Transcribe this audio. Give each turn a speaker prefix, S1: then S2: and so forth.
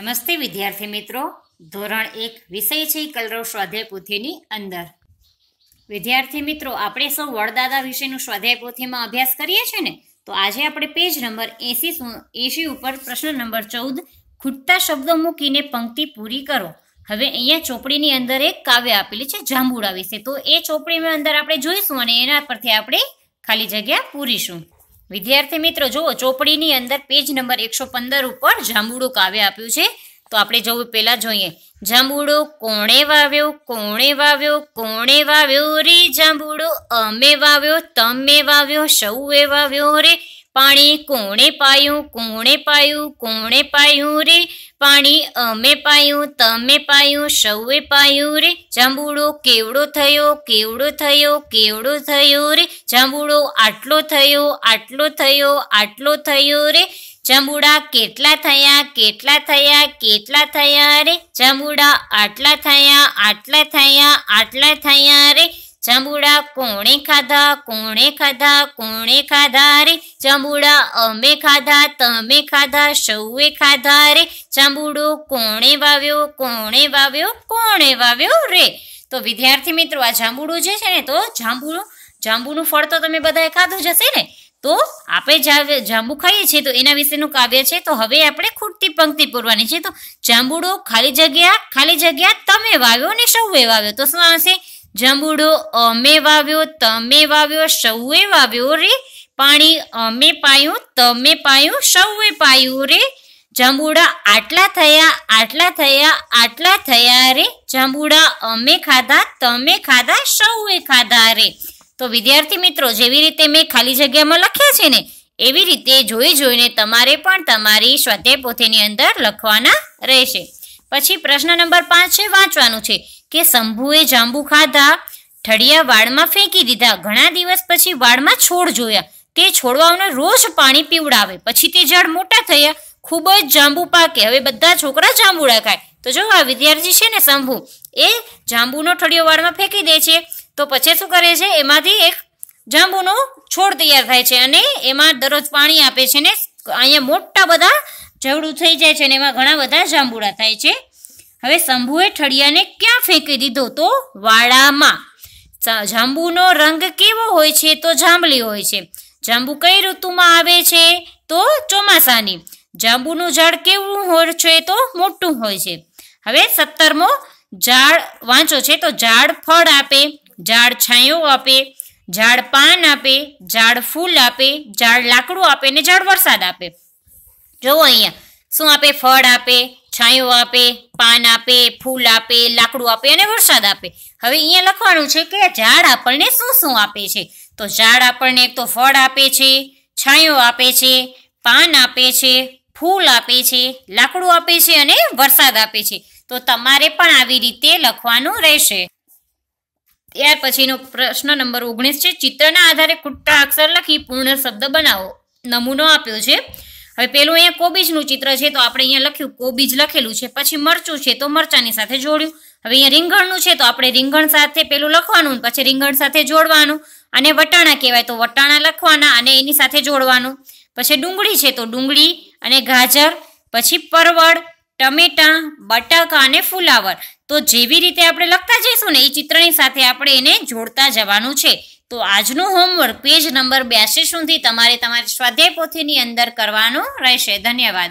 S1: નમસ્તે વિદ્યાર્થી મિત્રો ધોરણ એક વિષય છે કલરવ સ્વાધ્યાય પોથીની અંદર વિદ્યાર્થી મિત્રો આપણે સૌ વડદાદા વિશેનું સ્વાધ્યાય પોથીમાં અભ્યાસ કરીએ છીએ ને તો આજે આપણે પેજ નંબર એસી એસી ઉપર પ્રશ્ન નંબર ચૌદ ખૂટતા શબ્દો મૂકીને પંક્તિ પૂરી કરો હવે અહીંયા ચોપડીની અંદર એક કાવ્ય આપેલી છે જાંબુડા વિશે તો એ ચોપડીની અંદર આપણે જોઈશું અને એના પરથી આપણે ખાલી જગ્યા પૂરીશું વિદ્યાર્થી મિત્રો જુઓ ચોપડીની અંદર પેજ નંબર એકસો પંદર ઉપર જાંબુડું કાવ્ય આપ્યું છે તો આપણે જવું પહેલાં જોઈએ જાંબુડો કોણે વાવ્યો કોણે વાવ્યો કોણે વાવ્યો રે જાંબુડો અમે વાવ્યો તમે વાવ્યો સૌએ વાવ્યો રે પાણી કોણે પાયું કોણે પાયું કોણે પાયું રે પાણી અમે પાયું તમે પાયું સૌએ પાયું રે જાંબુડો કેવડો થયો કેવડો થયો કેવડો થયો રે જાંબુડો આટલો થયો આટલો થયો આટલો થયો રે જાંબુડા કેટલા થયા કેટલા થયા કેટલા થયા રે જાંબુડા આટલા થયા આટલા થયા આટલા થયા રે જાંબુડા કોણે ખાધા કોણે ખાધા કોણે ખાધા રે જાંબુડા અમે ખાધા તમે ખાધા સૌએ ખાધા રે જાંબુડો કોણે વાવ્યો કોણે વાવ્યો કોણે વાવ્યો રે તો વિદ્યાર્થી મિત્રો આ જાંબુડું જે છે ને તો જાંબુડો જાંબુનું ફળ તો તમે બધાએ ખાધું જ હશે ને તો આપણે જાંબુ ખાઈએ છીએ તો એના વિશેનું કાવ્ય છે તો હવે આપણે ખૂટતી પંક્તિ પૂરવાની છે તો જાંબુડો ખાલી જગ્યા ખાલી જગ્યા તમે વાવ્યો ને સૌએ વાવ્યો તો શું આવશે જંબુડો અમે વાવ્યો તમે વાવ્યો સૌએ વાવ્યો રે પાણી અમે પાયું તમે પાયું સૌએ પાયું રે જંબુડા આટલા થયા આટલા થયા આટલા થયા રે જાંબુડા અમે ખાધા તમે ખાધા સૌએ ખાધા રે તો વિદ્યાર્થી મિત્રો જેવી રીતે મેં ખાલી જગ્યામાં લખ્યા છે ને એવી રીતે જોઈ જોઈને તમારે પણ તમારી સ્વાધ્યાય પોથીની અંદર લખવાના રહેશે પછી પ્રશ્ન નંબર પાંચ છે વાંચવાનું છે કે શંભુએ જાંબુ ખાધા ઠળિયા વાળમાં ફેંકી દીધા ઘણા દિવસ પછી વાળમાં છોડ જોયા તે છોડવાઓને રોજ પાણી પીવડાવે પછી તે ઝાડ મોટા થયા ખૂબ જ જાંબુ પાકે હવે બધા છોકરા જાંબુડા ખાય તો જો આ વિદ્યાર્થી છે ને શંભુ એ જાંબુનો ઠળિયો વાળમાં ફેંકી દે છે તો પછી શું કરે છે એમાંથી એક જાંબુનો છોડ તૈયાર થાય છે અને એમાં દરરોજ પાણી આપે છે ને અહીંયા મોટા બધા જવડું થઈ જાય છે અને એમાં ઘણા બધા જાંબુડા થાય છે હવે શંભુએ ઠળિયાને ક્યાં ફેંકી દીધો તો વાડામાં જાંબુનો રંગ કેવો હોય છે તો જાંબલી હોય છે જાંબુ કઈ ઋતુમાં આવે છે તો ચોમાસાની જાંબુનું ઝાડ કેવું હોય છે તો મોટું હોય છે હવે સત્તરમો ઝાડ વાંચો છે તો ઝાડ ફળ આપે ઝાડ છાંયો આપે ઝાડ પાન આપે ઝાડ ફૂલ આપે ઝાડ લાકડું આપે ને ઝાડ વરસાદ આપે જુઓ અહીંયા શું આપે ફળ આપે છાંયો આપે પાન આપે ફૂલ આપે લાકડું આપે અને વરસાદ આપે હવે અહીંયા લખવાનું છે કે ઝાડ આપણને શું શું આપે છે તો ઝાડ આપણને એક તો ફળ આપે છે છાંયો આપે છે પાન આપે છે ફૂલ આપે છે લાકડું આપે છે અને વરસાદ આપે છે તો તમારે પણ આવી રીતે લખવાનું રહેશે ત્યાર પછીનો પ્રશ્ન નંબર ઓગણીસ છે ચિત્રના આધારે ખોટા અક્ષર લખી પૂર્ણ શબ્દ બનાવો નમૂનો આપ્યો છે હવે પેલું અહીંયા કોબીજનું ચિત્ર છે તો આપણે અહીંયા લખ્યું કોબીજ લખેલું છે પછી મરચું છે તો મરચાની સાથે જોડ્યું હવે અહીંયા રીંગણનું છે તો આપણે રીંગણ સાથે પેલું લખવાનું પછી રીંગણ સાથે જોડવાનું અને વટાણા કહેવાય તો વટાણા લખવાના અને એની સાથે જોડવાનું પછી ડુંગળી છે તો ડુંગળી અને ગાજર પછી પરવળ ટમેટાં બટાકા અને ફુલાવર તો જેવી રીતે આપણે લખતા જઈશું ને એ ચિત્રની સાથે આપણે એને જોડતા જવાનું છે તો આજનું હોમવર્ક પેજ નંબર બ્યાસી સુધી તમારે તમારી સ્વાધ્યાય પોથીની અંદર કરવાનું રહેશે ધન્યવાદ